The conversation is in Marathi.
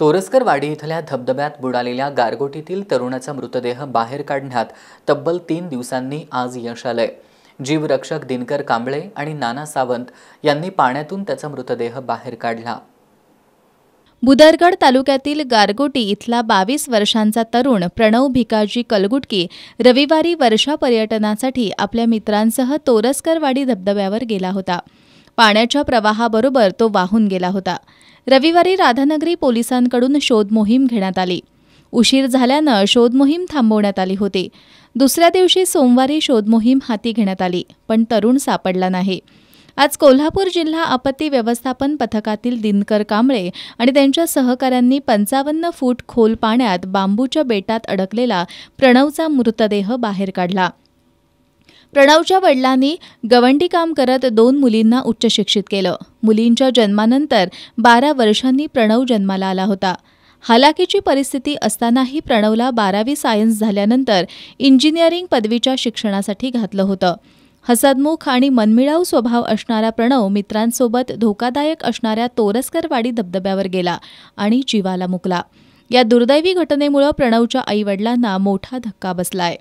तोरसकरवाडी इथल्या धबधब्यात बुडालेल्या गारगोटीतील तरुणाचा मृतदेह बाहेर काढण्यात तब्बल तीन दिवसांनी आज यश आलंय जीवरक्षक दिनकर कांबळे आणि नाना सावंत यांनी पाण्यातून त्याचा मृतदेह बाहेर काढला बुदरगड तालुक्यातील गारगोटी इथला बावीस वर्षांचा तरुण प्रणव भिकाजी कलगुटकी रविवारी वर्षा पर्यटनासाठी आपल्या मित्रांसह तोरसकरवाडी धबधब्यावर गेला होता पाण्याच्या प्रवाहाबरोबर तो वाहून गेला होता रविवारी राधानगरी पोलिसांकडून शोध मोहीम घेण्यात आली उशीर झाल्यानं शोध मोहीम थांबवण्यात आली होती दुसऱ्या दिवशी सोमवारी शोध मोहीम हाती घेण्यात आली पण तरुण सापडला नाही आज कोल्हापूर जिल्हा आपत्ती व्यवस्थापन पथकातील दिनकर कांबळे आणि त्यांच्या सहकाऱ्यांनी पंचावन्न फूट खोल पाण्यात बांबूच्या बेटात अडकलेला प्रणवचा मृतदेह बाहेर काढला प्रणवच्या वडिलांनी गवंडी काम करत दोन मुलींना उच्च शिक्षित केलं मुलींच्या जन्मानंतर बारा वर्षांनी प्रणव जन्माला आला होता हालाकीची परिस्थिती असतानाही प्रणवला बारावी सायन्स झाल्यानंतर इंजिनिअरिंग पदवीच्या शिक्षणासाठी घातलं होतं हसदमुख आणि मनमिळाऊ स्वभाव असणारा प्रणव मित्रांसोबत धोकादायक असणाऱ्या तोरसकरवाडी धबधब्यावर गेला आणि जीवाला मुकला या दुर्दैवी घटनेमुळं प्रणवच्या आईवडिलांना मोठा धक्का बसलाय